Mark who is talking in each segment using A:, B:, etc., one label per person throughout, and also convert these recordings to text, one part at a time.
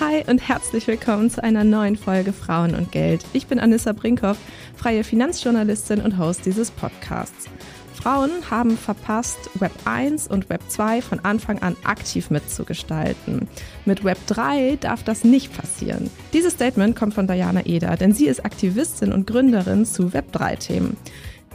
A: Hi und herzlich willkommen zu einer neuen Folge Frauen und Geld. Ich bin Anissa Brinkhoff, freie Finanzjournalistin und Host dieses Podcasts. Frauen haben verpasst, Web 1 und Web 2 von Anfang an aktiv mitzugestalten. Mit Web 3 darf das nicht passieren. Dieses Statement kommt von Diana Eder, denn sie ist Aktivistin und Gründerin zu Web 3-Themen.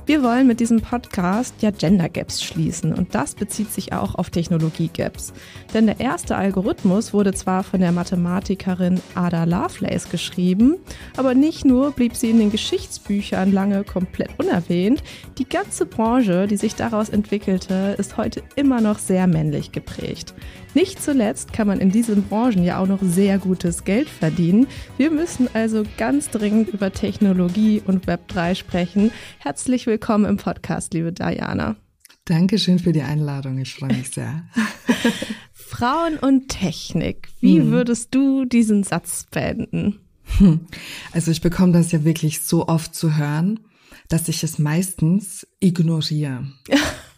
A: Wir wollen mit diesem Podcast ja Gender Gaps schließen und das bezieht sich auch auf Technologie Gaps. Denn der erste Algorithmus wurde zwar von der Mathematikerin Ada Lovelace geschrieben, aber nicht nur blieb sie in den Geschichtsbüchern lange komplett unerwähnt, die ganze Branche, die sich daraus entwickelte, ist heute immer noch sehr männlich geprägt. Nicht zuletzt kann man in diesen Branchen ja auch noch sehr gutes Geld verdienen. Wir müssen also ganz dringend über Technologie und Web3 sprechen. Herzlich willkommen im Podcast, liebe Diana.
B: Dankeschön für die Einladung. Ich freue mich sehr.
A: Frauen und Technik. Wie hm. würdest du diesen Satz beenden?
B: Hm. Also ich bekomme das ja wirklich so oft zu hören, dass ich es meistens ignoriere.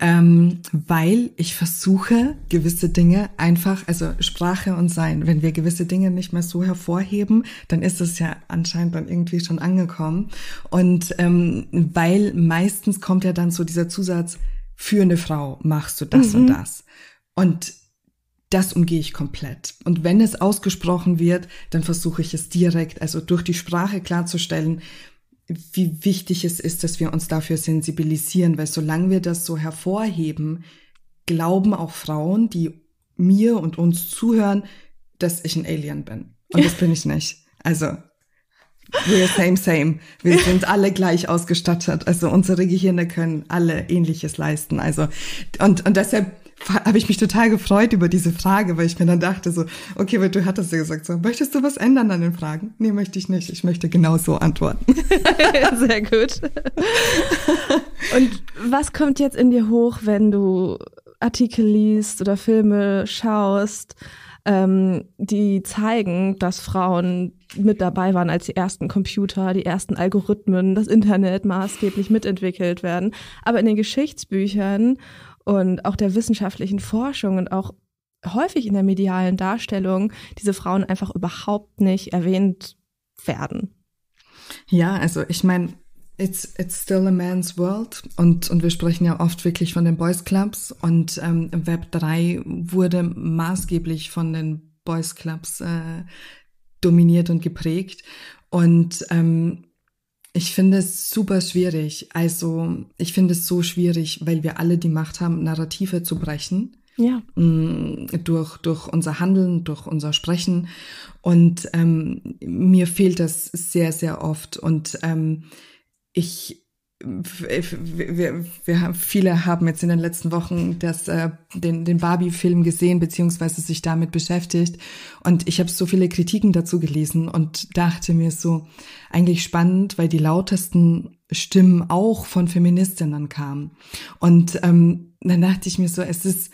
B: ähm, weil ich versuche, gewisse Dinge einfach, also Sprache und Sein, wenn wir gewisse Dinge nicht mehr so hervorheben, dann ist es ja anscheinend dann irgendwie schon angekommen. Und ähm, weil meistens kommt ja dann so dieser Zusatz, für eine Frau machst du das mhm. und das. Und das umgehe ich komplett. Und wenn es ausgesprochen wird, dann versuche ich es direkt, also durch die Sprache klarzustellen, wie wichtig es ist, dass wir uns dafür sensibilisieren, weil solange wir das so hervorheben, glauben auch Frauen, die mir und uns zuhören, dass ich ein Alien bin. Und das bin ich nicht. Also, we're same, same. Wir sind alle gleich ausgestattet. Also unsere Gehirne können alle Ähnliches leisten. Also, und, und deshalb habe ich mich total gefreut über diese Frage, weil ich mir dann dachte so, okay, weil du hattest ja gesagt so, möchtest du was ändern an den Fragen? Nee, möchte ich nicht. Ich möchte genau so antworten.
A: Sehr gut. Und was kommt jetzt in dir hoch, wenn du Artikel liest oder Filme schaust, ähm, die zeigen, dass Frauen mit dabei waren, als die ersten Computer, die ersten Algorithmen, das Internet maßgeblich mitentwickelt werden. Aber in den Geschichtsbüchern und auch der wissenschaftlichen Forschung und auch häufig in der medialen Darstellung diese Frauen einfach überhaupt nicht erwähnt werden.
B: Ja, also ich meine, It's, it's still a man's world und, und wir sprechen ja oft wirklich von den Boys Clubs und ähm, Web 3 wurde maßgeblich von den Boys Clubs äh, dominiert und geprägt und ähm, ich finde es super schwierig. Also ich finde es so schwierig, weil wir alle die Macht haben, Narrative zu brechen. Ja. Mm, durch, durch unser Handeln, durch unser Sprechen. Und ähm, mir fehlt das sehr, sehr oft. Und ähm, ich wir, wir haben, viele haben jetzt in den letzten Wochen das, äh, den, den Barbie-Film gesehen, beziehungsweise sich damit beschäftigt. Und ich habe so viele Kritiken dazu gelesen und dachte mir so, eigentlich spannend, weil die lautesten Stimmen auch von Feministinnen kamen. Und ähm, dann dachte ich mir so, es ist,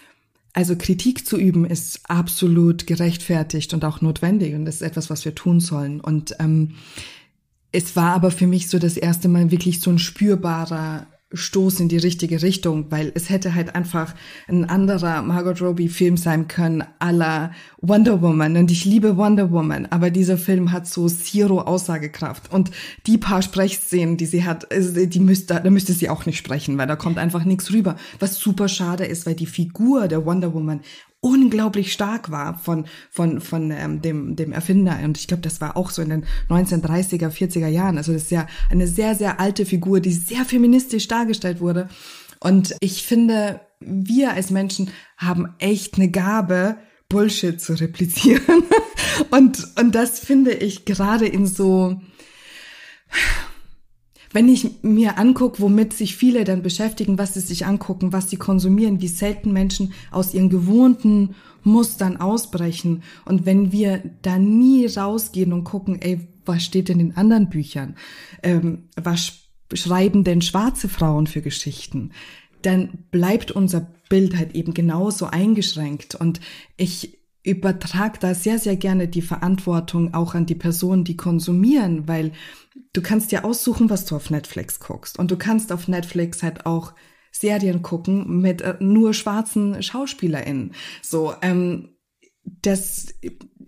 B: also Kritik zu üben ist absolut gerechtfertigt und auch notwendig und das ist etwas, was wir tun sollen. Und ähm, es war aber für mich so das erste Mal wirklich so ein spürbarer Stoß in die richtige Richtung, weil es hätte halt einfach ein anderer Margot Robbie Film sein können, aller Wonder Woman. Und ich liebe Wonder Woman, aber dieser Film hat so zero Aussagekraft. Und die paar Sprechszenen, die sie hat, äh, die müsste, da müsste sie auch nicht sprechen, weil da kommt einfach nichts rüber. Was super schade ist, weil die Figur der Wonder Woman unglaublich stark war von, von, von ähm, dem, dem Erfinder. Und ich glaube, das war auch so in den 1930er, 40er Jahren. Also das ist ja eine sehr, sehr alte Figur, die sehr feministisch dargestellt wurde. Und ich finde, wir als Menschen haben echt eine Gabe, Bullshit zu replizieren. und, und das finde ich gerade in so wenn ich mir angucke, womit sich viele dann beschäftigen, was sie sich angucken, was sie konsumieren, wie selten Menschen aus ihren gewohnten Mustern ausbrechen. Und wenn wir da nie rausgehen und gucken, ey, was steht denn in anderen Büchern? Ähm, was schreiben denn schwarze Frauen für Geschichten? Dann bleibt unser Bild halt eben genauso eingeschränkt. Und ich übertrag da sehr, sehr gerne die Verantwortung auch an die Personen, die konsumieren, weil du kannst dir aussuchen, was du auf Netflix guckst. Und du kannst auf Netflix halt auch Serien gucken mit äh, nur schwarzen SchauspielerInnen. So, ähm, das,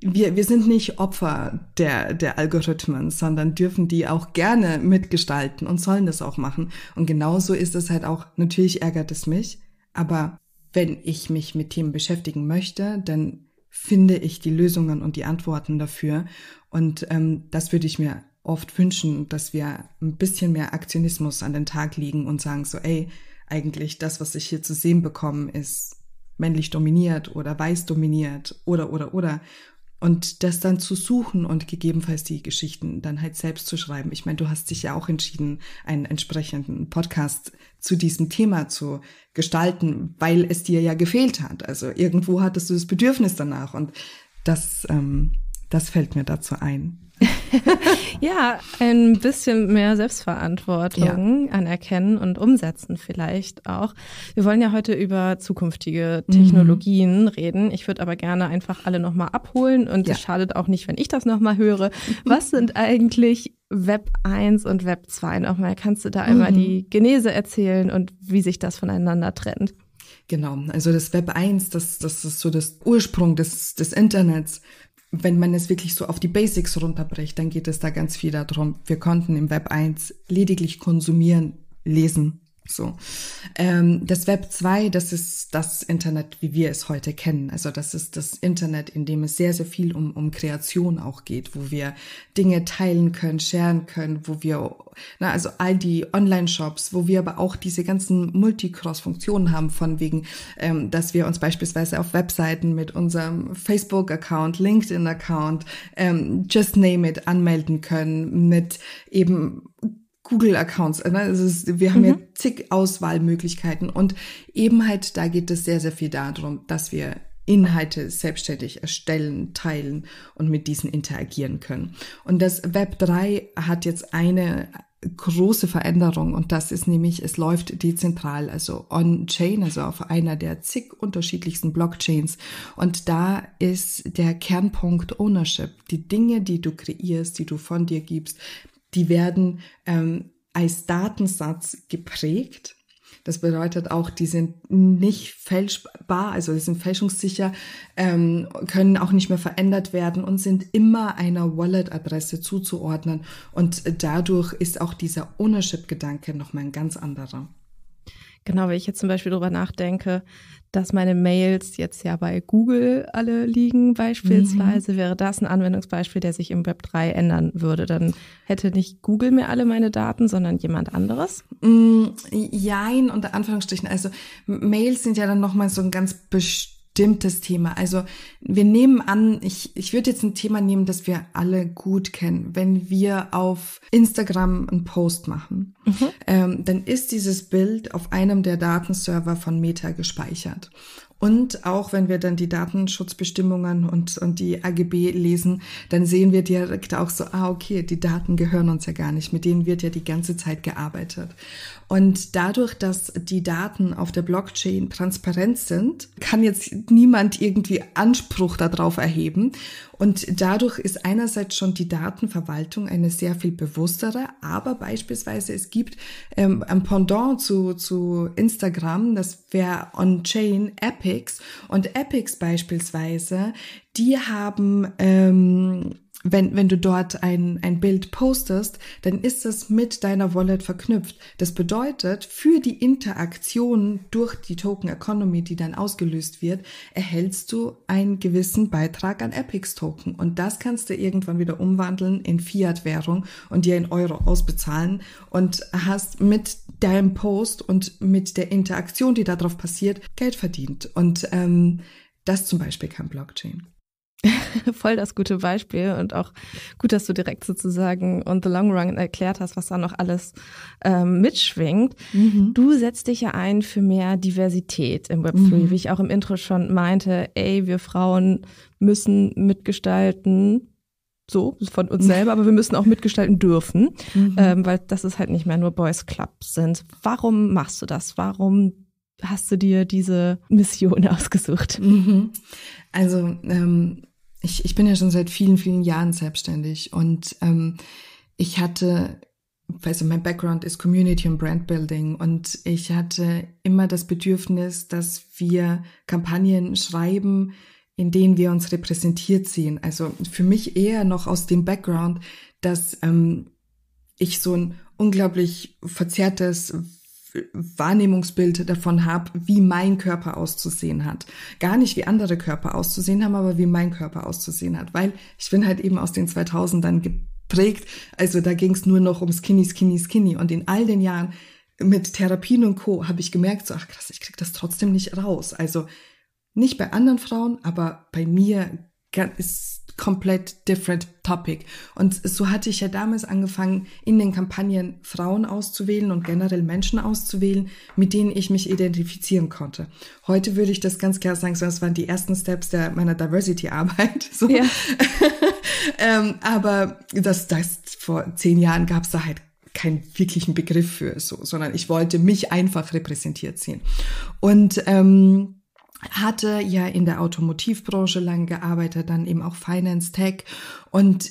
B: wir, wir sind nicht Opfer der, der Algorithmen, sondern dürfen die auch gerne mitgestalten und sollen das auch machen. Und genauso ist es halt auch, natürlich ärgert es mich, aber wenn ich mich mit Themen beschäftigen möchte, dann finde ich die Lösungen und die Antworten dafür. Und ähm, das würde ich mir oft wünschen, dass wir ein bisschen mehr Aktionismus an den Tag legen und sagen so, ey, eigentlich das, was ich hier zu sehen bekomme, ist männlich dominiert oder weiß dominiert oder oder oder und das dann zu suchen und gegebenenfalls die Geschichten dann halt selbst zu schreiben. Ich meine, du hast dich ja auch entschieden, einen entsprechenden Podcast zu diesem Thema zu gestalten, weil es dir ja gefehlt hat. Also irgendwo hattest du das Bedürfnis danach und das, ähm, das fällt mir dazu ein.
A: ja, ein bisschen mehr Selbstverantwortung ja. anerkennen und umsetzen vielleicht auch. Wir wollen ja heute über zukünftige Technologien mhm. reden. Ich würde aber gerne einfach alle nochmal abholen und ja. es schadet auch nicht, wenn ich das nochmal höre. Was sind eigentlich Web 1 und Web 2 nochmal? Kannst du da einmal mhm. die Genese erzählen und wie sich das
B: voneinander trennt? Genau, also das Web 1, das, das ist so das Ursprung des, des Internets wenn man es wirklich so auf die Basics runterbricht, dann geht es da ganz viel darum. Wir konnten im Web 1 lediglich konsumieren, lesen, so. Ähm, das Web 2, das ist das Internet, wie wir es heute kennen. Also das ist das Internet, in dem es sehr, sehr viel um, um Kreation auch geht, wo wir Dinge teilen können, sharen können, wo wir, na, also all die Online-Shops, wo wir aber auch diese ganzen Multicross-Funktionen haben, von wegen, ähm, dass wir uns beispielsweise auf Webseiten mit unserem Facebook-Account, LinkedIn-Account, ähm, just name it, anmelden können, mit eben Google-Accounts. Also wir haben mhm. ja zig Auswahlmöglichkeiten und eben halt, da geht es sehr, sehr viel darum, dass wir Inhalte selbstständig erstellen, teilen und mit diesen interagieren können. Und das Web 3 hat jetzt eine große Veränderung und das ist nämlich, es läuft dezentral, also on-chain, also auf einer der zig unterschiedlichsten Blockchains. Und da ist der Kernpunkt Ownership. Die Dinge, die du kreierst, die du von dir gibst, die werden ähm, als Datensatz geprägt. Das bedeutet auch, die sind nicht fälschbar, also die sind fälschungssicher, ähm, können auch nicht mehr verändert werden und sind immer einer Wallet-Adresse zuzuordnen. Und dadurch ist auch dieser Ownership-Gedanke nochmal ein ganz anderer. Genau, wenn ich jetzt
A: zum Beispiel darüber nachdenke, dass meine Mails jetzt ja bei Google alle liegen beispielsweise, mhm. wäre das ein Anwendungsbeispiel, der sich im Web 3 ändern würde. Dann hätte nicht
B: Google mehr alle meine Daten, sondern jemand anderes? Mm, jein, unter Anführungsstrichen. Also Mails sind ja dann nochmal so ein ganz bestimmtes stimmt das Thema. Also wir nehmen an, ich, ich würde jetzt ein Thema nehmen, das wir alle gut kennen. Wenn wir auf Instagram einen Post machen, mhm. ähm, dann ist dieses Bild auf einem der Datenserver von Meta gespeichert. Und auch wenn wir dann die Datenschutzbestimmungen und, und die AGB lesen, dann sehen wir direkt auch so, ah, okay, die Daten gehören uns ja gar nicht. Mit denen wird ja die ganze Zeit gearbeitet. Und dadurch, dass die Daten auf der Blockchain transparent sind, kann jetzt niemand irgendwie Anspruch darauf erheben. Und dadurch ist einerseits schon die Datenverwaltung eine sehr viel bewusstere, aber beispielsweise es gibt ähm, ein Pendant zu, zu Instagram, das wäre On-Chain Epic. Epics. Und Epics beispielsweise, die haben ähm, wenn, wenn du dort ein, ein Bild postest, dann ist das mit deiner Wallet verknüpft. Das bedeutet, für die Interaktion durch die Token Economy, die dann ausgelöst wird, erhältst du einen gewissen Beitrag an Epics Token. Und das kannst du irgendwann wieder umwandeln in Fiat-Währung und dir in Euro ausbezahlen und hast mit deinem Post und mit der Interaktion, die darauf passiert, Geld verdient. Und ähm, das zum Beispiel kann Blockchain. Voll
A: das gute Beispiel und auch gut, dass du direkt sozusagen und the long run erklärt hast, was da noch alles ähm, mitschwingt. Mhm. Du setzt dich ja ein für mehr Diversität im Web3, mhm. wie ich auch im Intro schon meinte, ey, wir Frauen müssen mitgestalten, so von uns selber, aber wir müssen auch mitgestalten dürfen, mhm. ähm, weil das ist halt nicht mehr nur Boys Club sind. Warum machst du das? Warum
B: hast du dir diese Mission ausgesucht? Mhm. Also ähm, ich, ich bin ja schon seit vielen, vielen Jahren selbstständig und ähm, ich hatte, also mein Background ist Community und Brand Building und ich hatte immer das Bedürfnis, dass wir Kampagnen schreiben, in denen wir uns repräsentiert sehen. Also für mich eher noch aus dem Background, dass ähm, ich so ein unglaublich verzerrtes Wahrnehmungsbild davon habe, wie mein Körper auszusehen hat. Gar nicht, wie andere Körper auszusehen haben, aber wie mein Körper auszusehen hat. Weil ich bin halt eben aus den 2000ern geprägt. Also da ging es nur noch um Skinny, Skinny, Skinny. Und in all den Jahren mit Therapien und Co. habe ich gemerkt, so, ach krass, ich krieg das trotzdem nicht raus. Also nicht bei anderen Frauen, aber bei mir ist komplett different topic. Und so hatte ich ja damals angefangen, in den Kampagnen Frauen auszuwählen und generell Menschen auszuwählen, mit denen ich mich identifizieren konnte. Heute würde ich das ganz klar sagen, so, das waren die ersten Steps der, meiner Diversity-Arbeit. So. Ja. ähm, aber das, das vor zehn Jahren gab es da halt keinen wirklichen Begriff für so, sondern ich wollte mich einfach repräsentiert sehen. Und ähm, hatte ja in der Automotivbranche lang gearbeitet, dann eben auch Finance Tech und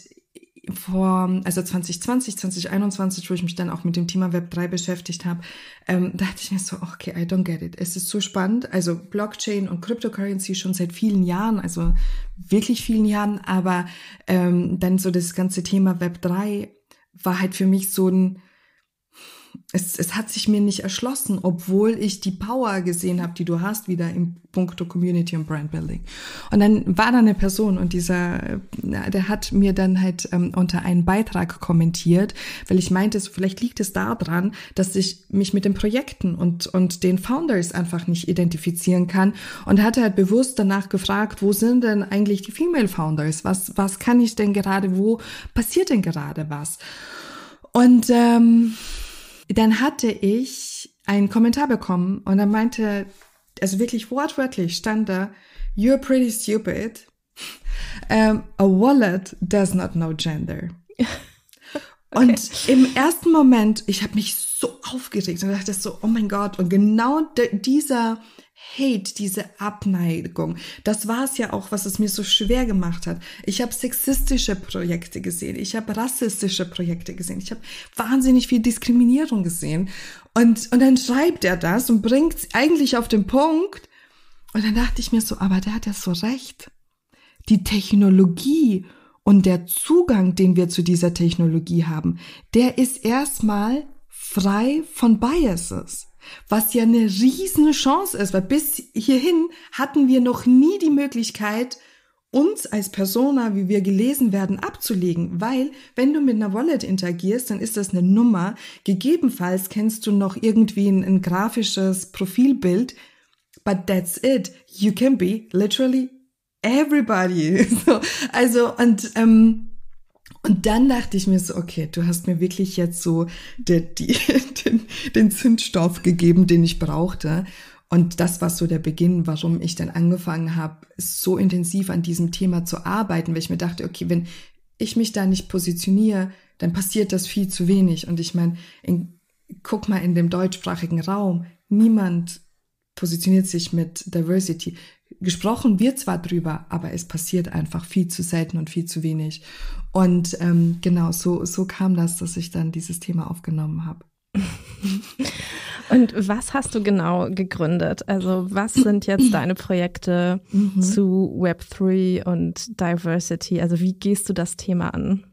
B: vor, also 2020, 2021, wo ich mich dann auch mit dem Thema Web 3 beschäftigt habe, ähm, dachte ich mir so, okay, I don't get it. Es ist so spannend. Also Blockchain und Cryptocurrency schon seit vielen Jahren, also wirklich vielen Jahren, aber ähm, dann so das ganze Thema Web 3 war halt für mich so ein, es, es hat sich mir nicht erschlossen, obwohl ich die Power gesehen habe, die du hast, wieder im Punkto Community und Brand Building. Und dann war da eine Person und dieser, der hat mir dann halt ähm, unter einen Beitrag kommentiert, weil ich meinte, so, vielleicht liegt es daran, dass ich mich mit den Projekten und, und den Founders einfach nicht identifizieren kann und hatte halt bewusst danach gefragt, wo sind denn eigentlich die Female Founders? Was, was kann ich denn gerade, wo passiert denn gerade was? Und ähm, dann hatte ich einen Kommentar bekommen und er meinte, also wirklich wortwörtlich stand da, you're pretty stupid. Um, a wallet does not know gender. okay. Und im ersten Moment, ich habe mich so aufgeregt und dachte so, oh mein Gott, und genau dieser Hate, diese Abneigung. Das war es ja auch, was es mir so schwer gemacht hat. Ich habe sexistische Projekte gesehen, ich habe rassistische Projekte gesehen, ich habe wahnsinnig viel Diskriminierung gesehen. Und, und dann schreibt er das und bringt es eigentlich auf den Punkt. Und dann dachte ich mir so, aber der hat ja so recht. Die Technologie und der Zugang, den wir zu dieser Technologie haben, der ist erstmal frei von Biases. Was ja eine riesen Chance ist, weil bis hierhin hatten wir noch nie die Möglichkeit, uns als Persona, wie wir gelesen werden, abzulegen, weil wenn du mit einer Wallet interagierst, dann ist das eine Nummer. Gegebenenfalls kennst du noch irgendwie ein, ein grafisches Profilbild, but that's it. You can be literally everybody. also und ähm, und dann dachte ich mir so, okay, du hast mir wirklich jetzt so die, die, den, den Zündstoff gegeben, den ich brauchte. Und das war so der Beginn, warum ich dann angefangen habe, so intensiv an diesem Thema zu arbeiten, weil ich mir dachte, okay, wenn ich mich da nicht positioniere, dann passiert das viel zu wenig. Und ich meine, guck mal in dem deutschsprachigen Raum, niemand positioniert sich mit Diversity gesprochen wird zwar drüber, aber es passiert einfach viel zu selten und viel zu wenig. Und ähm, genau so, so kam das, dass ich dann dieses Thema aufgenommen habe.
A: und was hast du genau gegründet? Also was sind jetzt deine Projekte mhm. zu Web3 und
B: Diversity? Also wie gehst du das Thema an?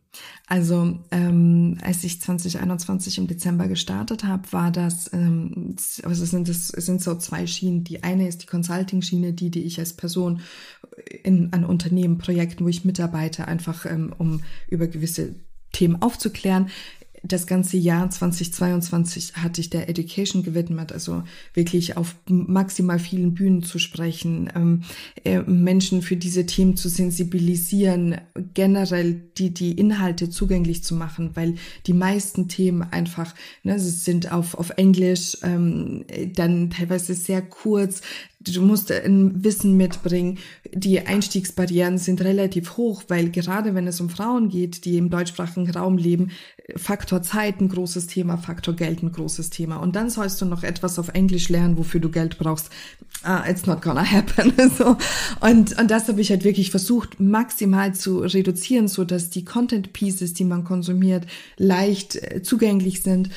B: Also ähm, als ich 2021 im Dezember gestartet habe, war das, ähm, also sind es sind so zwei Schienen. Die eine ist die Consulting-Schiene, die, die ich als Person äh, in, an Unternehmen, Projekten, wo ich mitarbeite, einfach ähm, um über gewisse Themen aufzuklären das ganze Jahr 2022 hatte ich der Education gewidmet, also wirklich auf maximal vielen Bühnen zu sprechen, ähm, äh, Menschen für diese Themen zu sensibilisieren, generell die, die Inhalte zugänglich zu machen, weil die meisten Themen einfach, ne, sind auf, auf Englisch, ähm, äh, dann teilweise sehr kurz, Du musst ein Wissen mitbringen. Die Einstiegsbarrieren sind relativ hoch, weil gerade wenn es um Frauen geht, die im deutschsprachigen Raum leben, Faktor Zeit ein großes Thema, Faktor Geld ein großes Thema. Und dann sollst du noch etwas auf Englisch lernen, wofür du Geld brauchst. Uh, it's not gonna happen. so. Und, und das habe ich halt wirklich versucht, maximal zu reduzieren, so dass die Content Pieces, die man konsumiert, leicht äh, zugänglich sind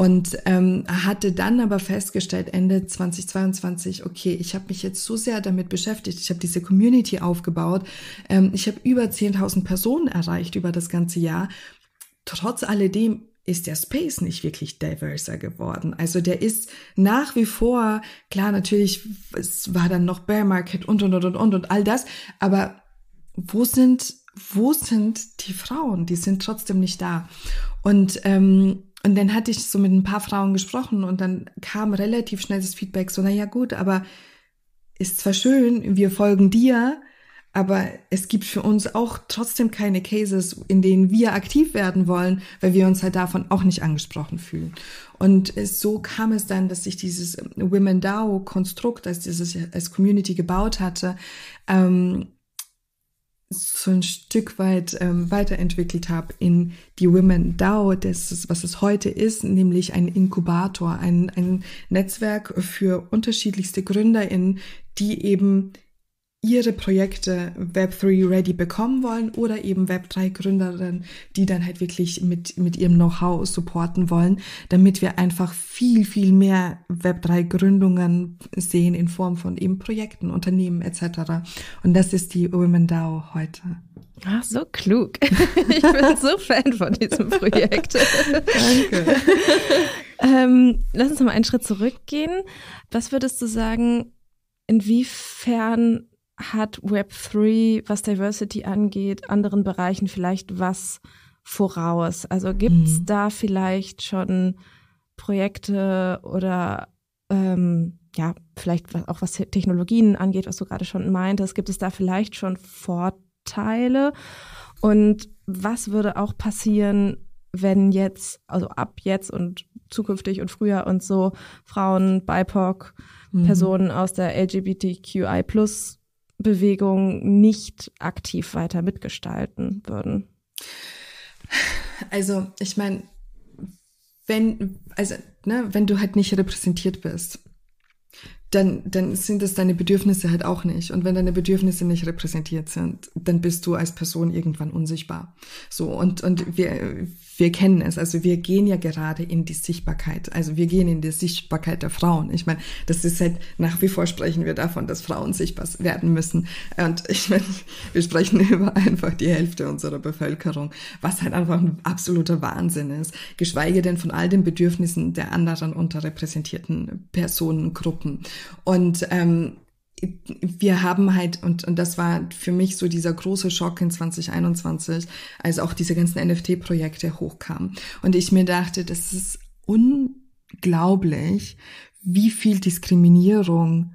B: und ähm, hatte dann aber festgestellt, Ende 2022, okay, ich habe mich jetzt so sehr damit beschäftigt, ich habe diese Community aufgebaut, ähm, ich habe über 10.000 Personen erreicht über das ganze Jahr. Trotz alledem ist der Space nicht wirklich diverser geworden. Also der ist nach wie vor, klar, natürlich, es war dann noch Bear Market und, und, und, und, und, und all das. Aber wo sind, wo sind die Frauen? Die sind trotzdem nicht da. Und ähm, und dann hatte ich so mit ein paar Frauen gesprochen und dann kam relativ schnell das Feedback so, naja gut, aber ist zwar schön, wir folgen dir, aber es gibt für uns auch trotzdem keine Cases, in denen wir aktiv werden wollen, weil wir uns halt davon auch nicht angesprochen fühlen. Und so kam es dann, dass ich dieses Women DAO Konstrukt, als dieses als Community gebaut hatte, ähm, so ein Stück weit ähm, weiterentwickelt habe in die Women DAO, das ist, was es heute ist, nämlich ein Inkubator, ein, ein Netzwerk für unterschiedlichste GründerInnen, die eben ihre Projekte Web3 ready bekommen wollen oder eben Web3 Gründerinnen, die dann halt wirklich mit, mit ihrem Know-how supporten wollen, damit wir einfach viel, viel mehr Web3 Gründungen sehen in Form von eben Projekten, Unternehmen etc. Und das ist die Women DAO heute.
A: Ah, so klug. Ich bin so Fan von diesem Projekt. Danke. ähm, lass uns noch mal einen Schritt zurückgehen. Was würdest du sagen, inwiefern hat Web3, was Diversity angeht, anderen Bereichen vielleicht was voraus? Also gibt's mhm. da vielleicht schon Projekte oder ähm, ja, vielleicht auch was Technologien angeht, was du gerade schon meintest, gibt es da vielleicht schon Vorteile? Und was würde auch passieren, wenn jetzt, also ab jetzt und zukünftig und früher und so Frauen, BIPOC, mhm. Personen aus der LGBTQI plus Bewegung nicht aktiv
B: weiter mitgestalten würden? Also, ich meine, wenn, also, ne, wenn du halt nicht repräsentiert bist, dann, dann sind es deine Bedürfnisse halt auch nicht. Und wenn deine Bedürfnisse nicht repräsentiert sind, dann bist du als Person irgendwann unsichtbar. So, und, und wir, wir kennen es. Also wir gehen ja gerade in die Sichtbarkeit. Also wir gehen in die Sichtbarkeit der Frauen. Ich meine, das ist halt nach wie vor sprechen wir davon, dass Frauen sichtbar werden müssen. Und ich meine, wir sprechen über einfach die Hälfte unserer Bevölkerung, was halt einfach ein absoluter Wahnsinn ist. Geschweige denn von all den Bedürfnissen der anderen unterrepräsentierten Personengruppen. Und ähm, wir haben halt, und, und das war für mich so dieser große Schock in 2021, als auch diese ganzen NFT-Projekte hochkamen. Und ich mir dachte, das ist unglaublich, wie viel Diskriminierung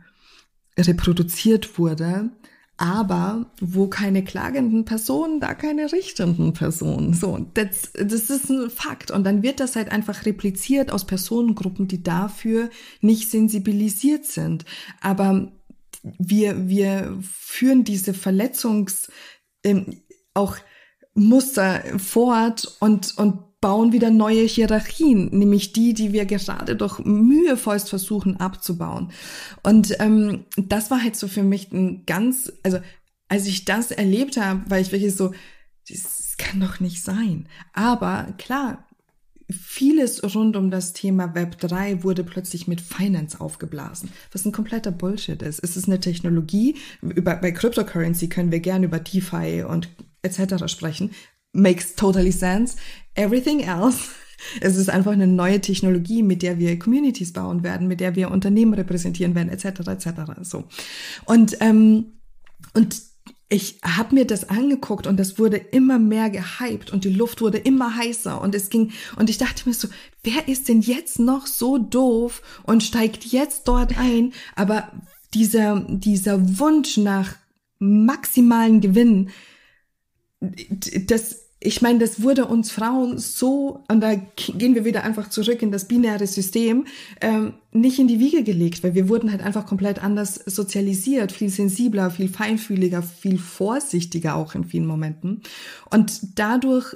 B: reproduziert wurde, aber wo keine klagenden Personen, da keine richtenden Personen. So, das, das ist ein Fakt. Und dann wird das halt einfach repliziert aus Personengruppen, die dafür nicht sensibilisiert sind. Aber wir, wir führen diese Verletzungs, ähm, auch Muster fort und, und bauen wieder neue Hierarchien, nämlich die, die wir gerade doch mühevollst versuchen abzubauen. Und ähm, das war halt so für mich ein ganz, also als ich das erlebt habe, war ich wirklich so, das kann doch nicht sein. Aber klar, vieles rund um das Thema Web 3 wurde plötzlich mit Finance aufgeblasen, was ein kompletter Bullshit ist. Es ist eine Technologie, über, bei Cryptocurrency können wir gerne über DeFi und etc. sprechen. Makes totally sense. Everything else es ist einfach eine neue Technologie, mit der wir Communities bauen werden, mit der wir Unternehmen repräsentieren werden, etc. etc. So. Und ähm, und ich habe mir das angeguckt und das wurde immer mehr gehypt und die Luft wurde immer heißer und es ging und ich dachte mir so, wer ist denn jetzt noch so doof und steigt jetzt dort ein? Aber dieser, dieser Wunsch nach maximalen Gewinn, das ich meine, das wurde uns Frauen so, und da gehen wir wieder einfach zurück in das binäre System, ähm, nicht in die Wiege gelegt, weil wir wurden halt einfach komplett anders sozialisiert, viel sensibler, viel feinfühliger, viel vorsichtiger auch in vielen Momenten. Und dadurch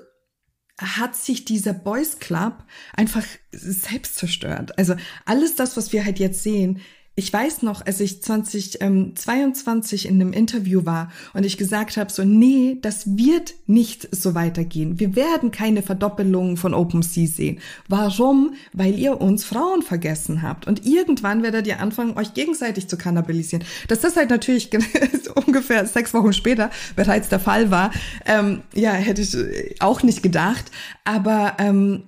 B: hat sich dieser Boys Club einfach selbst zerstört. Also alles das, was wir halt jetzt sehen, ich weiß noch, als ich 2022 ähm, in einem Interview war und ich gesagt habe, so, nee, das wird nicht so weitergehen. Wir werden keine Verdoppelungen von OpenSea sehen. Warum? Weil ihr uns Frauen vergessen habt. Und irgendwann werdet ihr anfangen, euch gegenseitig zu kannibaliseren. Dass das halt natürlich ungefähr sechs Wochen später bereits der Fall war, ähm, ja, hätte ich auch nicht gedacht. Aber ähm,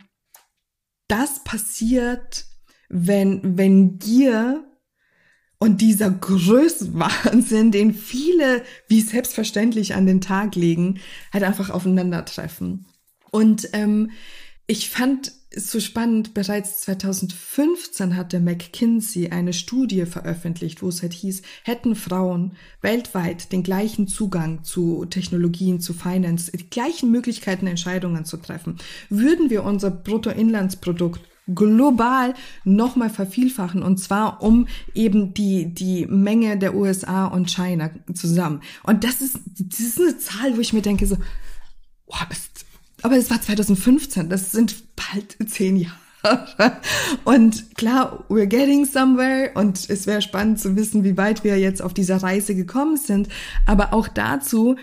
B: das passiert, wenn, wenn Gier und dieser Größenwahnsinn, den viele wie selbstverständlich an den Tag legen, halt einfach aufeinandertreffen. Und ähm, ich fand es so spannend, bereits 2015 hatte McKinsey eine Studie veröffentlicht, wo es halt hieß, hätten Frauen weltweit den gleichen Zugang zu Technologien, zu Finance, die gleichen Möglichkeiten, Entscheidungen zu treffen, würden wir unser Bruttoinlandsprodukt global nochmal vervielfachen und zwar um eben die, die Menge der USA und China zusammen. Und das ist, das ist eine Zahl, wo ich mir denke so, oh, aber es war 2015, das sind bald zehn Jahre. und klar, we're getting somewhere und es wäre spannend zu wissen, wie weit wir jetzt auf dieser Reise gekommen sind. Aber auch dazu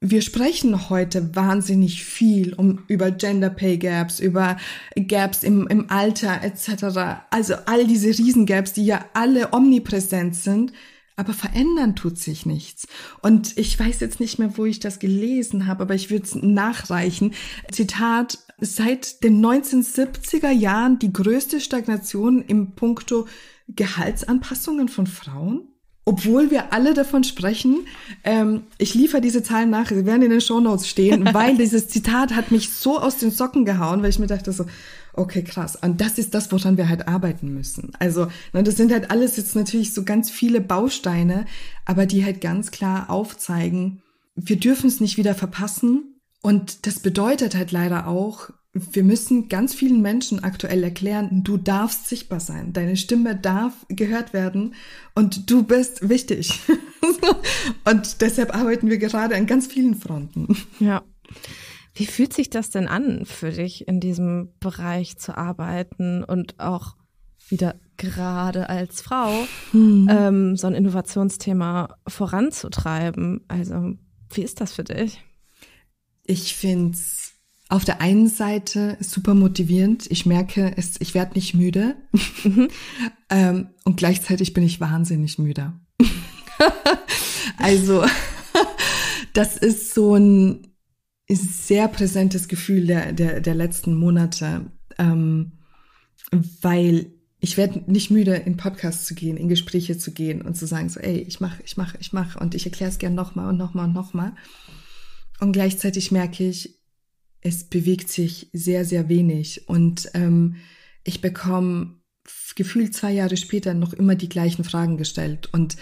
B: wir sprechen heute wahnsinnig viel um, über Gender Pay Gaps, über Gaps im, im Alter etc. Also all diese Riesengaps, die ja alle omnipräsent sind, aber verändern tut sich nichts. Und ich weiß jetzt nicht mehr, wo ich das gelesen habe, aber ich würde es nachreichen. Zitat, seit den 1970er Jahren die größte Stagnation im Punkto Gehaltsanpassungen von Frauen? obwohl wir alle davon sprechen, ähm, ich liefere diese Zahlen nach, sie werden in den Shownotes stehen, weil dieses Zitat hat mich so aus den Socken gehauen, weil ich mir dachte so, okay, krass. Und das ist das, woran wir halt arbeiten müssen. Also, ne, das sind halt alles jetzt natürlich so ganz viele Bausteine, aber die halt ganz klar aufzeigen, wir dürfen es nicht wieder verpassen. Und das bedeutet halt leider auch, wir müssen ganz vielen Menschen aktuell erklären, du darfst sichtbar sein, deine Stimme darf gehört werden und du bist wichtig. und deshalb arbeiten wir gerade an ganz vielen
A: Fronten. Ja. Wie fühlt sich das denn an für dich, in diesem Bereich zu arbeiten und auch wieder gerade als Frau hm. ähm, so ein Innovationsthema voranzutreiben? Also, wie ist das für
B: dich? Ich finde es auf der einen Seite super motivierend. Ich merke, es, ich werde nicht müde. Mhm. ähm, und gleichzeitig bin ich wahnsinnig müde. also, das ist so ein sehr präsentes Gefühl der, der, der letzten Monate, ähm, weil ich werde nicht müde, in Podcasts zu gehen, in Gespräche zu gehen und zu sagen, so, ey, ich mache, ich mache, ich mache und ich erkläre es gern nochmal und nochmal und nochmal. Und gleichzeitig merke ich, es bewegt sich sehr, sehr wenig. Und ähm, ich bekomme gefühlt zwei Jahre später noch immer die gleichen Fragen gestellt. Und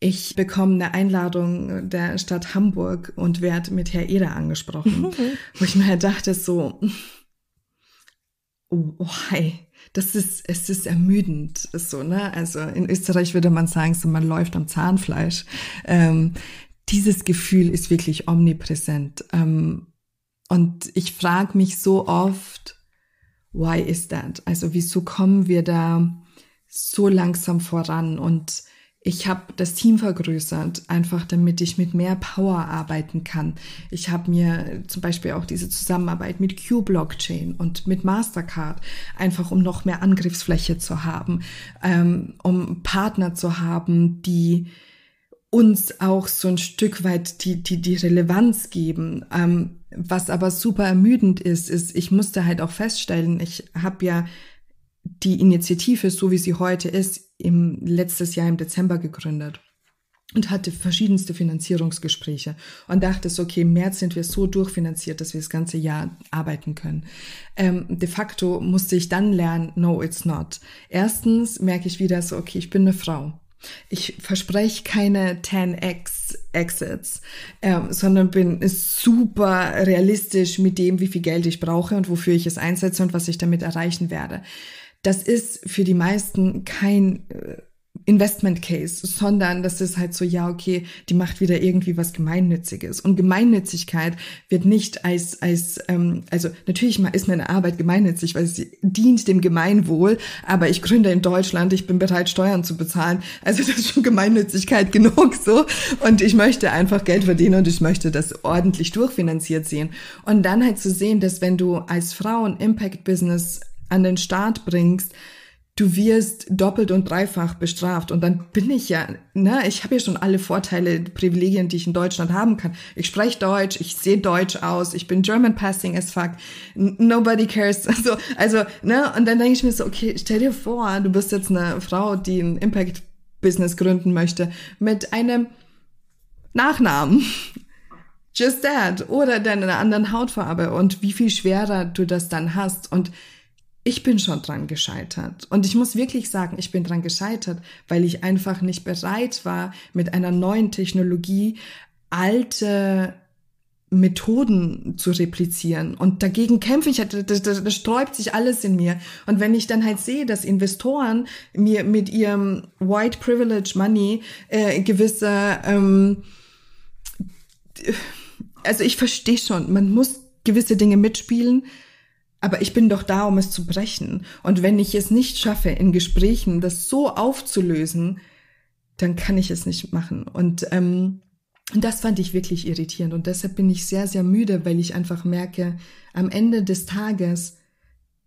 B: ich bekomme eine Einladung der Stadt Hamburg und werde mit Herr Eder angesprochen, wo ich mir halt dachte so, oh, oh hi, das ist, es ist ermüdend, ist so, ne? Also in Österreich würde man sagen, so man läuft am Zahnfleisch. Ähm, dieses Gefühl ist wirklich omnipräsent. Ähm, und ich frage mich so oft, why is that? Also wieso kommen wir da so langsam voran? Und ich habe das Team vergrößert, einfach damit ich mit mehr Power arbeiten kann. Ich habe mir zum Beispiel auch diese Zusammenarbeit mit Q-Blockchain und mit Mastercard, einfach um noch mehr Angriffsfläche zu haben, ähm, um Partner zu haben, die uns auch so ein Stück weit die, die, die Relevanz geben. Ähm, was aber super ermüdend ist, ist, ich musste halt auch feststellen, ich habe ja die Initiative, so wie sie heute ist, im letztes Jahr im Dezember gegründet und hatte verschiedenste Finanzierungsgespräche und dachte so, okay, im März sind wir so durchfinanziert, dass wir das ganze Jahr arbeiten können. Ähm, de facto musste ich dann lernen, no, it's not. Erstens merke ich wieder so, okay, ich bin eine Frau. Ich verspreche keine 10x Exits, äh, sondern bin super realistisch mit dem, wie viel Geld ich brauche und wofür ich es einsetze und was ich damit erreichen werde. Das ist für die meisten kein äh, Investment Case, sondern das ist halt so, ja, okay, die macht wieder irgendwie was Gemeinnütziges. Und Gemeinnützigkeit wird nicht als, als ähm, also natürlich ist meine Arbeit gemeinnützig, weil sie dient dem Gemeinwohl, aber ich gründe in Deutschland, ich bin bereit, Steuern zu bezahlen. Also das ist schon Gemeinnützigkeit genug so. Und ich möchte einfach Geld verdienen und ich möchte das ordentlich durchfinanziert sehen. Und dann halt zu sehen, dass wenn du als Frau ein Impact-Business an den Start bringst, du wirst doppelt und dreifach bestraft. Und dann bin ich ja, ne, ich habe ja schon alle Vorteile, Privilegien, die ich in Deutschland haben kann. Ich spreche Deutsch, ich sehe Deutsch aus, ich bin German passing as fuck. Nobody cares. Also, also, ne, und dann denke ich mir so, okay, stell dir vor, du bist jetzt eine Frau, die ein Impact-Business gründen möchte, mit einem Nachnamen. Just that. Oder deine anderen Hautfarbe und wie viel schwerer du das dann hast. Und ich bin schon dran gescheitert. Und ich muss wirklich sagen, ich bin dran gescheitert, weil ich einfach nicht bereit war, mit einer neuen Technologie alte Methoden zu replizieren. Und dagegen kämpfe ich, das, das, das sträubt sich alles in mir. Und wenn ich dann halt sehe, dass Investoren mir mit ihrem White Privilege Money äh, gewisse, ähm, also ich verstehe schon, man muss gewisse Dinge mitspielen, aber ich bin doch da, um es zu brechen. Und wenn ich es nicht schaffe, in Gesprächen das so aufzulösen, dann kann ich es nicht machen. Und ähm, das fand ich wirklich irritierend. Und deshalb bin ich sehr, sehr müde, weil ich einfach merke, am Ende des Tages,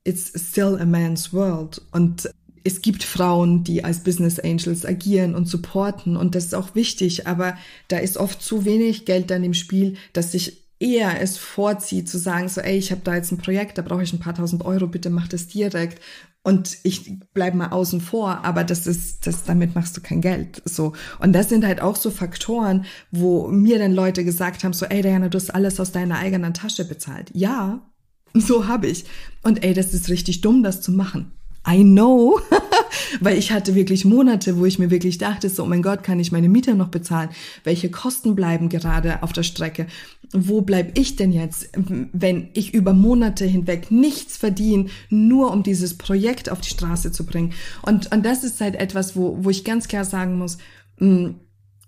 B: it's still a man's world. Und es gibt Frauen, die als Business Angels agieren und supporten. Und das ist auch wichtig. Aber da ist oft zu wenig Geld dann im Spiel, dass ich eher es vorzieht zu sagen, so, ey, ich habe da jetzt ein Projekt, da brauche ich ein paar tausend Euro, bitte mach das direkt. Und ich bleib mal außen vor, aber das ist, das, damit machst du kein Geld, so. Und das sind halt auch so Faktoren, wo mir dann Leute gesagt haben, so, ey, Diana, du hast alles aus deiner eigenen Tasche bezahlt. Ja, so habe ich. Und ey, das ist richtig dumm, das zu machen. I know. Weil ich hatte wirklich Monate, wo ich mir wirklich dachte, so, oh mein Gott, kann ich meine Mieter noch bezahlen? Welche Kosten bleiben gerade auf der Strecke? Wo bleib ich denn jetzt, wenn ich über Monate hinweg nichts verdiene, nur um dieses Projekt auf die Straße zu bringen? Und, und das ist halt etwas, wo, wo ich ganz klar sagen muss, mh, hm,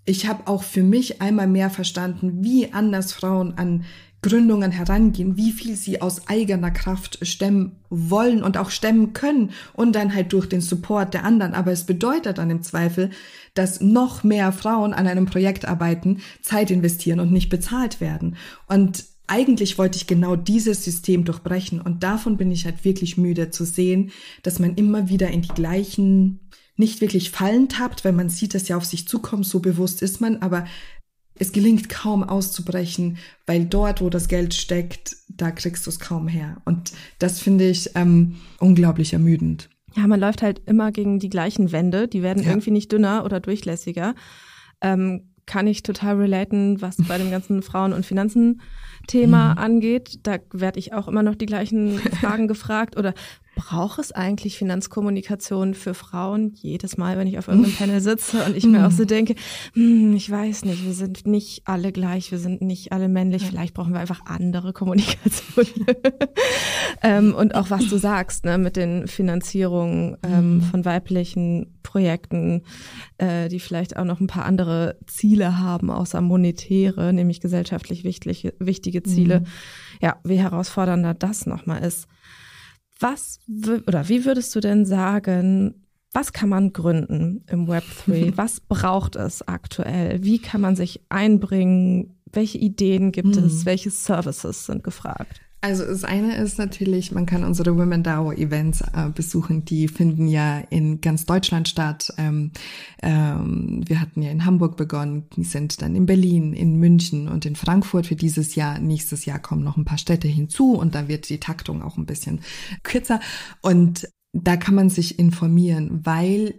B: ich habe auch für mich einmal mehr verstanden, wie anders Frauen an Gründungen herangehen, wie viel sie aus eigener Kraft stemmen wollen und auch stemmen können und dann halt durch den Support der anderen. Aber es bedeutet dann im Zweifel, dass noch mehr Frauen an einem Projekt arbeiten, Zeit investieren und nicht bezahlt werden. Und eigentlich wollte ich genau dieses System durchbrechen und davon bin ich halt wirklich müde zu sehen, dass man immer wieder in die gleichen nicht wirklich Fallen tappt, weil man sieht, dass ja auf sich zukommt, so bewusst ist man, aber es gelingt kaum auszubrechen, weil dort, wo das Geld steckt, da kriegst du es kaum her. Und das finde ich ähm, unglaublich ermüdend.
A: Ja, man läuft halt immer gegen die gleichen Wände. Die werden ja. irgendwie nicht dünner oder durchlässiger. Ähm, kann ich total relaten, was bei dem ganzen Frauen- und Finanzen-Thema mhm. angeht. Da werde ich auch immer noch die gleichen Fragen gefragt. Oder Braucht es eigentlich Finanzkommunikation für Frauen? Jedes Mal, wenn ich auf irgendeinem Panel sitze und ich mir auch so mhm. denke, hm, ich weiß nicht, wir sind nicht alle gleich, wir sind nicht alle männlich, vielleicht brauchen wir einfach andere Kommunikation. ähm, und auch was du sagst, ne, mit den Finanzierungen ähm, mhm. von weiblichen Projekten, äh, die vielleicht auch noch ein paar andere Ziele haben, außer monetäre, nämlich gesellschaftlich wichtige, wichtige Ziele. Mhm. Ja, wie herausfordernder das nochmal ist. Was oder wie würdest du denn sagen, was kann man gründen im Web3? Was braucht es aktuell? Wie kann man sich einbringen? Welche Ideen gibt mhm. es? Welche Services sind gefragt?
B: Also das eine ist natürlich, man kann unsere Women DAO Events äh, besuchen. Die finden ja in ganz Deutschland statt. Ähm, ähm, wir hatten ja in Hamburg begonnen, sind dann in Berlin, in München und in Frankfurt für dieses Jahr. Nächstes Jahr kommen noch ein paar Städte hinzu und dann wird die Taktung auch ein bisschen kürzer. Und da kann man sich informieren, weil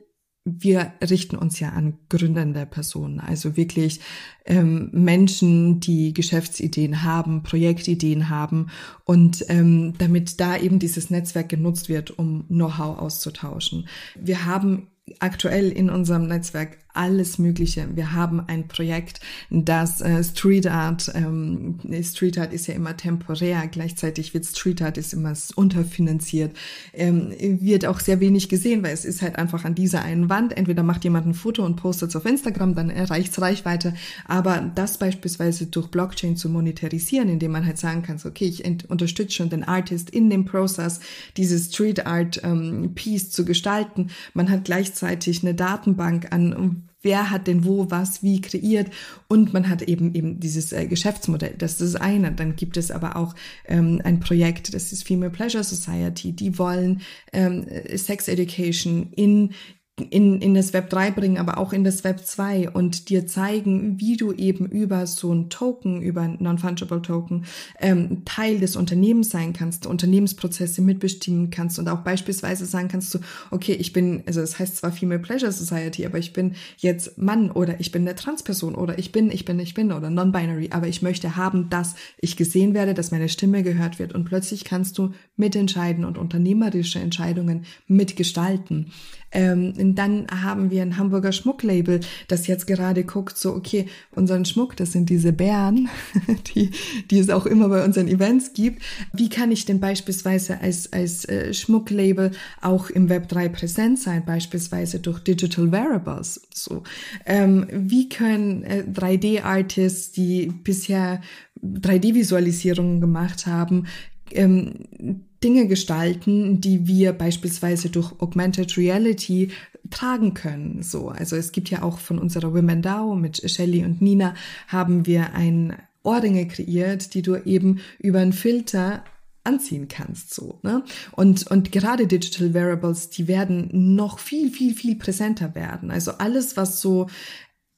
B: wir richten uns ja an gründende Personen, also wirklich ähm, Menschen, die Geschäftsideen haben, Projektideen haben und ähm, damit da eben dieses Netzwerk genutzt wird, um Know-how auszutauschen. Wir haben aktuell in unserem Netzwerk alles Mögliche. Wir haben ein Projekt, das äh, Street Art, ähm, Street Art ist ja immer temporär, gleichzeitig wird Street Art ist immer unterfinanziert, ähm, wird auch sehr wenig gesehen, weil es ist halt einfach an dieser einen Wand. Entweder macht jemand ein Foto und postet es auf Instagram, dann erreicht Reichweite. Aber das beispielsweise durch Blockchain zu monetarisieren, indem man halt sagen kann, so, okay, ich unterstütze schon den Artist in dem Prozess, diese Street Art ähm, Piece zu gestalten. Man hat gleichzeitig eine Datenbank an wer hat denn wo was wie kreiert und man hat eben eben dieses äh, Geschäftsmodell. Das ist das eine. Dann gibt es aber auch ähm, ein Projekt, das ist Female Pleasure Society. Die wollen ähm, Sex Education in in, in das Web 3 bringen, aber auch in das Web 2 und dir zeigen, wie du eben über so ein Token, über ein Non-Fungible Token, ähm, Teil des Unternehmens sein kannst, Unternehmensprozesse mitbestimmen kannst und auch beispielsweise sagen kannst du, okay, ich bin, also das heißt zwar Female Pleasure Society, aber ich bin jetzt Mann oder ich bin eine Transperson oder ich bin, ich bin, ich bin oder Non-Binary, aber ich möchte haben, dass ich gesehen werde, dass meine Stimme gehört wird und plötzlich kannst du mitentscheiden und unternehmerische Entscheidungen mitgestalten. Ähm, dann haben wir ein Hamburger Schmucklabel, das jetzt gerade guckt, so, okay, unseren Schmuck, das sind diese Bären, die, die es auch immer bei unseren Events gibt. Wie kann ich denn beispielsweise als, als äh, Schmucklabel auch im Web 3 präsent sein, beispielsweise durch Digital Wearables? So, ähm, wie können äh, 3D-Artists, die bisher 3D-Visualisierungen gemacht haben, ähm, Dinge gestalten, die wir beispielsweise durch Augmented Reality tragen können. So, also es gibt ja auch von unserer Women DAO mit Shelly und Nina haben wir ein Ohrringe kreiert, die du eben über einen Filter anziehen kannst, so, ne? Und, und gerade Digital Variables, die werden noch viel, viel, viel präsenter werden. Also alles, was so,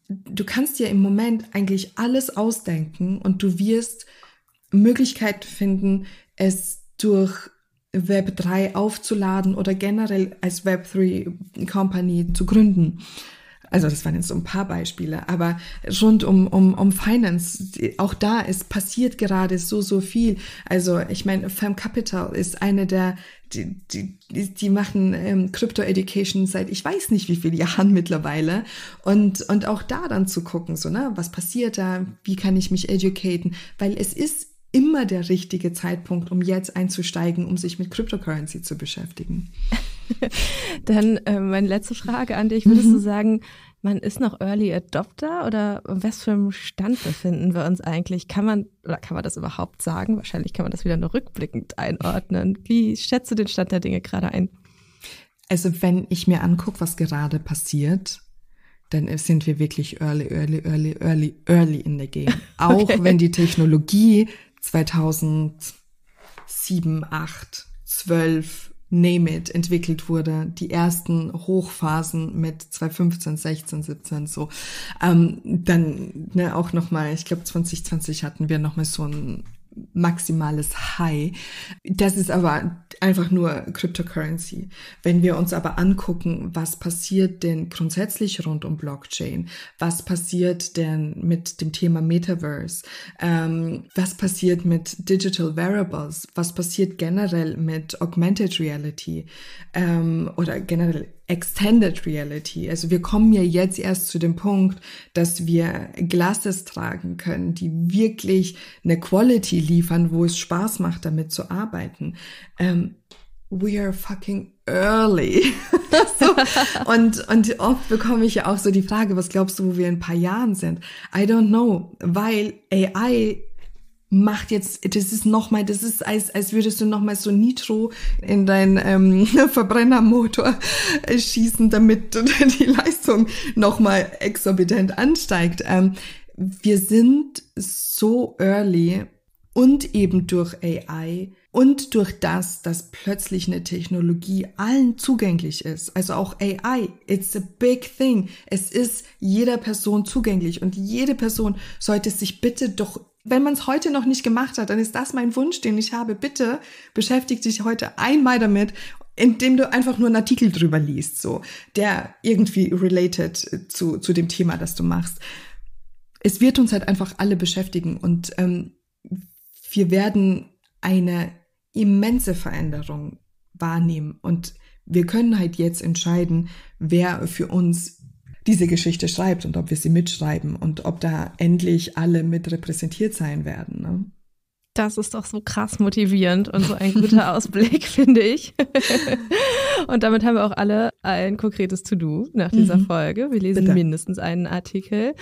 B: du kannst ja im Moment eigentlich alles ausdenken und du wirst Möglichkeiten finden, es durch Web3 aufzuladen oder generell als Web3 Company zu gründen. Also das waren jetzt so ein paar Beispiele, aber rund um, um, um Finance, auch da ist passiert gerade so, so viel. Also ich meine, Firm Capital ist eine der, die, die, die machen ähm, Crypto Education seit ich weiß nicht wie viele Jahren mittlerweile. Und, und auch da dann zu gucken, so, ne, was passiert da, wie kann ich mich educaten? Weil es ist immer der richtige Zeitpunkt, um jetzt einzusteigen, um sich mit Cryptocurrency zu beschäftigen. Dann äh, meine letzte Frage an dich. Würdest mhm. du sagen, man
A: ist noch Early Adopter oder was für einem Stand befinden wir uns eigentlich? Kann man oder kann man das überhaupt sagen? Wahrscheinlich kann man das wieder nur rückblickend einordnen. Wie schätzt du den Stand der Dinge gerade ein?
B: Also wenn ich mir angucke, was gerade passiert, dann sind wir wirklich early, early, early, early, early in the game. Auch okay. wenn die Technologie 2007, 8, 12, name it, entwickelt wurde. Die ersten Hochphasen mit 2015, 16, 17 so. Ähm, dann ne, auch nochmal, ich glaube 2020 hatten wir nochmal so ein maximales High. Das ist aber einfach nur Cryptocurrency. Wenn wir uns aber angucken, was passiert denn grundsätzlich rund um Blockchain? Was passiert denn mit dem Thema Metaverse? Ähm, was passiert mit Digital Variables? Was passiert generell mit Augmented Reality ähm, oder generell Extended Reality. Also wir kommen ja jetzt erst zu dem Punkt, dass wir Glasses tragen können, die wirklich eine Quality liefern, wo es Spaß macht, damit zu arbeiten. Ähm, we are fucking early. so. und, und oft bekomme ich ja auch so die Frage, was glaubst du, wo wir in ein paar Jahren sind? I don't know, weil AI macht jetzt, das ist nochmal, das ist, als, als würdest du nochmal so Nitro in deinen ähm, Verbrennermotor äh, schießen, damit die Leistung nochmal exorbitant ansteigt. Ähm, wir sind so early und eben durch AI und durch das, dass plötzlich eine Technologie allen zugänglich ist. Also auch AI, it's a big thing. Es ist jeder Person zugänglich und jede Person sollte sich bitte doch wenn man es heute noch nicht gemacht hat, dann ist das mein Wunsch, den ich habe. Bitte beschäftigt dich heute einmal damit, indem du einfach nur einen Artikel drüber liest, so, der irgendwie related äh, zu, zu dem Thema, das du machst. Es wird uns halt einfach alle beschäftigen und ähm, wir werden eine immense Veränderung wahrnehmen und wir können halt jetzt entscheiden, wer für uns diese Geschichte schreibt und ob wir sie mitschreiben und ob da endlich alle mit repräsentiert sein werden. Ne?
A: das ist doch so krass motivierend und so ein guter Ausblick, finde ich. und damit haben wir auch alle ein konkretes To-Do nach dieser mhm. Folge. Wir lesen Bitte. mindestens einen Artikel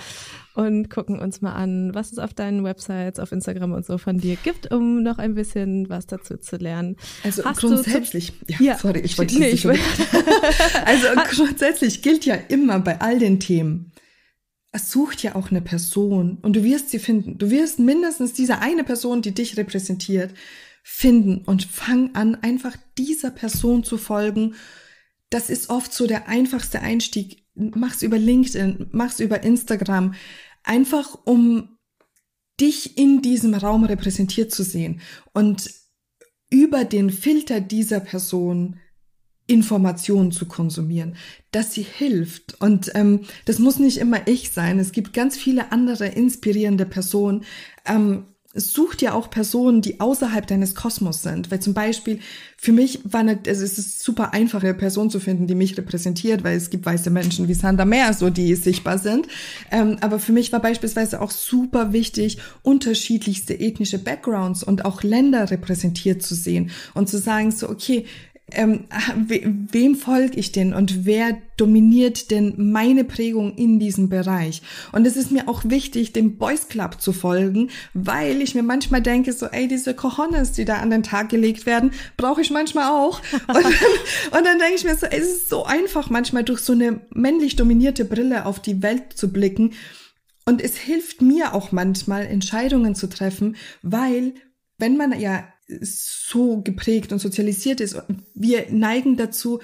A: und gucken uns mal an, was es auf deinen Websites, auf Instagram und so von dir gibt, um noch ein bisschen was dazu zu lernen. Also Hast grundsätzlich, ja, ja, sorry,
B: ich wollte nee, nicht. also grundsätzlich gilt ja immer bei all den Themen, es sucht ja auch eine Person und du wirst sie finden. Du wirst mindestens diese eine Person, die dich repräsentiert, finden und fang an, einfach dieser Person zu folgen. Das ist oft so der einfachste Einstieg. Mach's über LinkedIn, mach's über Instagram, einfach um dich in diesem Raum repräsentiert zu sehen und über den Filter dieser Person Informationen zu konsumieren, dass sie hilft. Und ähm, das muss nicht immer ich sein. Es gibt ganz viele andere inspirierende Personen. Ähm, such dir auch Personen, die außerhalb deines Kosmos sind. Weil zum Beispiel, für mich war eine, also es ist super einfache Person zu finden, die mich repräsentiert, weil es gibt weiße Menschen wie Sander Meer, so die sichtbar sind. Ähm, aber für mich war beispielsweise auch super wichtig, unterschiedlichste ethnische Backgrounds und auch Länder repräsentiert zu sehen und zu sagen so, okay, ähm, wem folge ich denn und wer dominiert denn meine Prägung in diesem Bereich? Und es ist mir auch wichtig, dem Boys Club zu folgen, weil ich mir manchmal denke, so, ey, diese Cojones, die da an den Tag gelegt werden, brauche ich manchmal auch. Und dann, dann denke ich mir so, ey, es ist so einfach, manchmal durch so eine männlich dominierte Brille auf die Welt zu blicken. Und es hilft mir auch manchmal, Entscheidungen zu treffen, weil wenn man ja so geprägt und sozialisiert ist. Wir neigen dazu,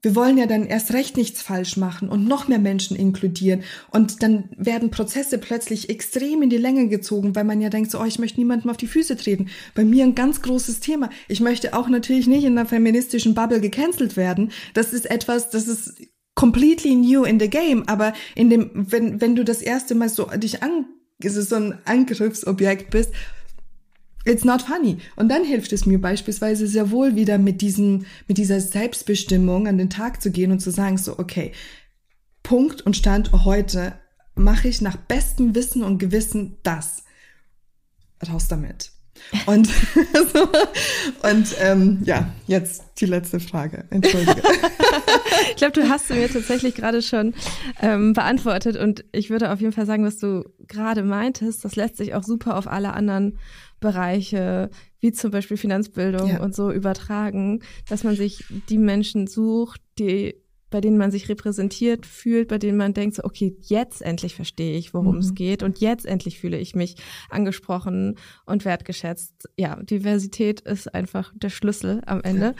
B: wir wollen ja dann erst recht nichts falsch machen und noch mehr Menschen inkludieren. Und dann werden Prozesse plötzlich extrem in die Länge gezogen, weil man ja denkt, so, oh, ich möchte niemandem auf die Füße treten. Bei mir ein ganz großes Thema. Ich möchte auch natürlich nicht in einer feministischen Bubble gecancelt werden. Das ist etwas, das ist completely new in the game. Aber in dem, wenn, wenn du das erste Mal so dich an, so ein Angriffsobjekt bist, It's not funny. Und dann hilft es mir beispielsweise sehr wohl wieder mit diesem, mit dieser Selbstbestimmung an den Tag zu gehen und zu sagen so, okay, Punkt und Stand heute mache ich nach bestem Wissen und Gewissen das. Raus damit. Und, und ähm, ja, jetzt die letzte Frage. Entschuldige.
A: ich glaube, du hast sie mir tatsächlich gerade schon ähm, beantwortet und ich würde auf jeden Fall sagen, was du gerade meintest, das lässt sich auch super auf alle anderen Bereiche wie zum Beispiel Finanzbildung ja. und so übertragen, dass man sich die Menschen sucht, die bei denen man sich repräsentiert fühlt, bei denen man denkt, so, okay, jetzt endlich verstehe ich, worum mhm. es geht und jetzt endlich fühle ich mich angesprochen und wertgeschätzt. Ja, Diversität ist einfach der Schlüssel am Ende.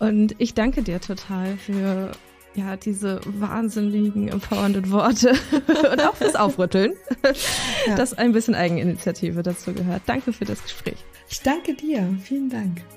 A: Und ich danke dir total für ja, diese wahnsinnigen, empowernden Worte und auch fürs Aufrütteln, ja. dass ein bisschen Eigeninitiative dazu gehört. Danke
B: für das Gespräch. Ich danke dir. Vielen Dank.